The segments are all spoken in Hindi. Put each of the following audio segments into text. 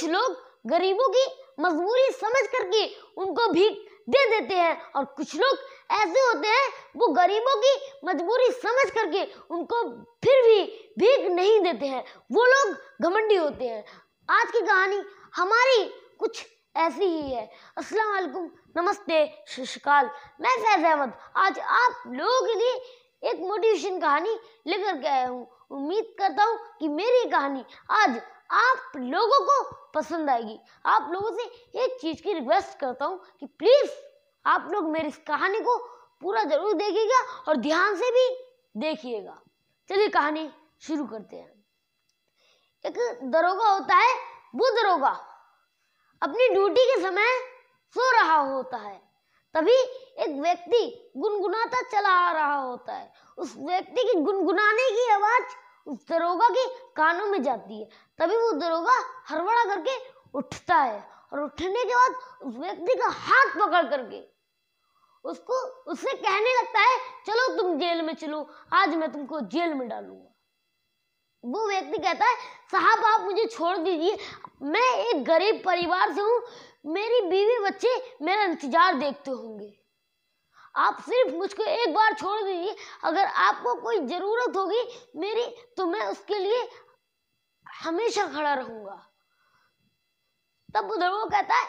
कुछ लोग गरीबों की मजबूरी समझ करके उनको भीख दे देते हैं और कुछ लोग ऐसे होते हैं वो गरीबों की मजबूरी समझ करके उनको फिर भी भीख नहीं देते हैं वो लोग घमंडी होते हैं आज की कहानी हमारी कुछ ऐसी ही है अस्सलाम वालेकुम नमस्ते शशकाल मैं फैज अहमद आज आप लोगों के लिए एक मोटिवेशन कहानी लेकर के आया हूँ उम्मीद करता हूँ कि मेरी कहानी आज आप लोगों को पसंद आएगी आप लोगों से एक चीज़ की रिक्वेस्ट करता हूँ कि प्लीज़ आप लोग मेरी इस कहानी को पूरा जरूर देखिएगा और ध्यान से भी देखिएगा चलिए कहानी शुरू करते हैं एक दरोगा होता है वो दरोगा अपनी ड्यूटी के समय सो रहा होता है तभी एक व्यक्ति गुनगुनाता चला आ रहा होता है उस व्यक्ति की गुनगुनाने की आवाज़ उस दरोगा के कानों में जाती है तभी वो दरोगा हड़बड़ा करके उठता है और उठने के बाद उस व्यक्ति का हाथ पकड़ करके उसको उससे कहने लगता है चलो तुम जेल में चलो आज मैं तुमको जेल में डालूंगा वो व्यक्ति कहता है साहब आप मुझे छोड़ दीजिए मैं एक गरीब परिवार से हूँ मेरी बीवी बच्चे मेरा इंतजार देखते होंगे आप सिर्फ मुझको एक बार छोड़ दीजिए अगर आपको कोई ज़रूरत होगी मेरी तो मैं उसके लिए हमेशा खड़ा रहूँगा तब उधर वो कहता है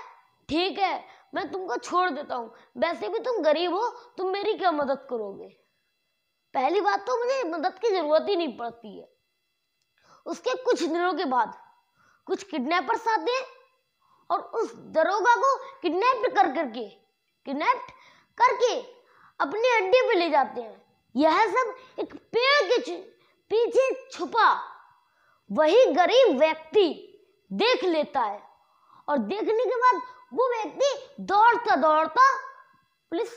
ठीक है मैं तुमको छोड़ देता हूँ वैसे भी तुम गरीब हो तुम मेरी क्या मदद करोगे पहली बात तो मुझे मदद की ज़रूरत ही नहीं पड़ती है उसके कुछ दिनों के बाद कुछ किडनैपर्स आते हैं और उस दरोगा को किडनैप कर करके किडनैप करके अपनी अड्डे पे ले जाते हैं यह सब एक पेड़ के पीछे छुपा वही गरीब व्यक्ति देख लेता है और देखने के बाद वो व्यक्ति दौड़ता दौड़ता पुलिस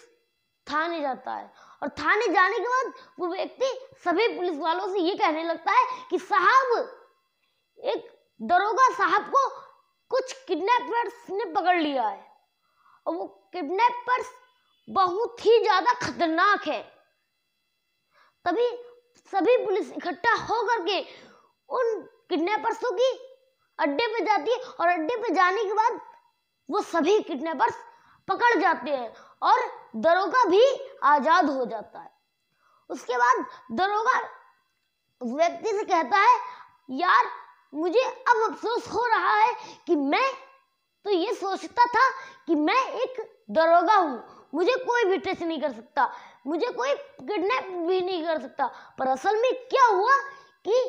थाने जाता है और थाने जाने के बाद वो व्यक्ति सभी पुलिस वालों से ये कहने लगता है कि साहब एक दरोगा साहब को कुछ किडनैपर्स ने पकड़ लिया है और वो किडनैपर्स बहुत ही ज़्यादा खतरनाक है तभी सभी पुलिस इकट्ठा होकर के उन किडनैपर्सों की अड्डे पे जाती है और अड्डे पे जाने के बाद वो सभी किडनैपर्स पकड़ जाते हैं और दरोगा भी आज़ाद हो जाता है उसके बाद दरोगा उस व्यक्ति से कहता है यार मुझे अब अफसोस हो रहा है कि मैं तो ये सोचता था कि मैं एक दरोगा हूँ मुझे कोई भी ट्रेस नहीं कर सकता मुझे कोई किडनैप भी नहीं कर सकता पर असल में क्या हुआ कि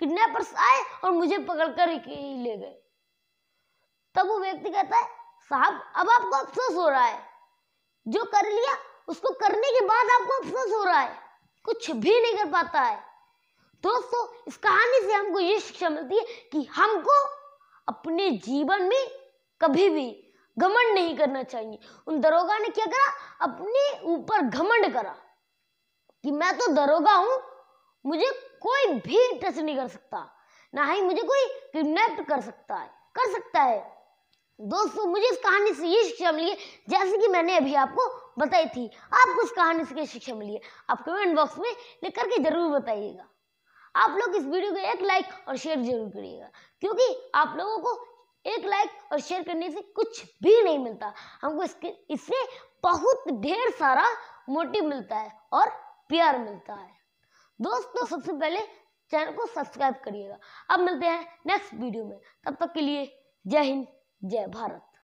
किडनैपर्स आए और मुझे पकड़कर ले गए तब वो व्यक्ति कहता है साहब अब आपको अफसोस हो रहा है जो कर लिया उसको करने के बाद आपको अफसोस हो रहा है कुछ भी नहीं कर पाता है दोस्तों इस कहानी से हमको ये शिक्षा मिलती है कि हमको अपने जीवन में कभी भी घमंड नहीं करना चाहिए उन दरोगा ने क्या करा अपने ऊपर घमंड करा कि मैं तो दरोगा हूं मुझे कोई भी टच नहीं कर सकता ना ही मुझे कोई किडनैप कर सकता है कर सकता है दोस्तों मुझे इस कहानी से ये शिक्षा मिली है जैसे कि मैंने अभी आपको बताई थी आपको इस कहानी से शिक्षा मिली है आप कमेंट बॉक्स में लिख करके जरूर बताइएगा आप लोग इस वीडियो को एक लाइक और शेयर जरूर करिएगा क्योंकि आप लोगों को एक लाइक और शेयर करने से कुछ भी नहीं मिलता हमको इसके इससे बहुत ढेर सारा मोटिव मिलता है और प्यार मिलता है दोस्तों सबसे पहले चैनल को सब्सक्राइब करिएगा अब मिलते हैं नेक्स्ट वीडियो में तब तक के लिए जय हिंद जय भारत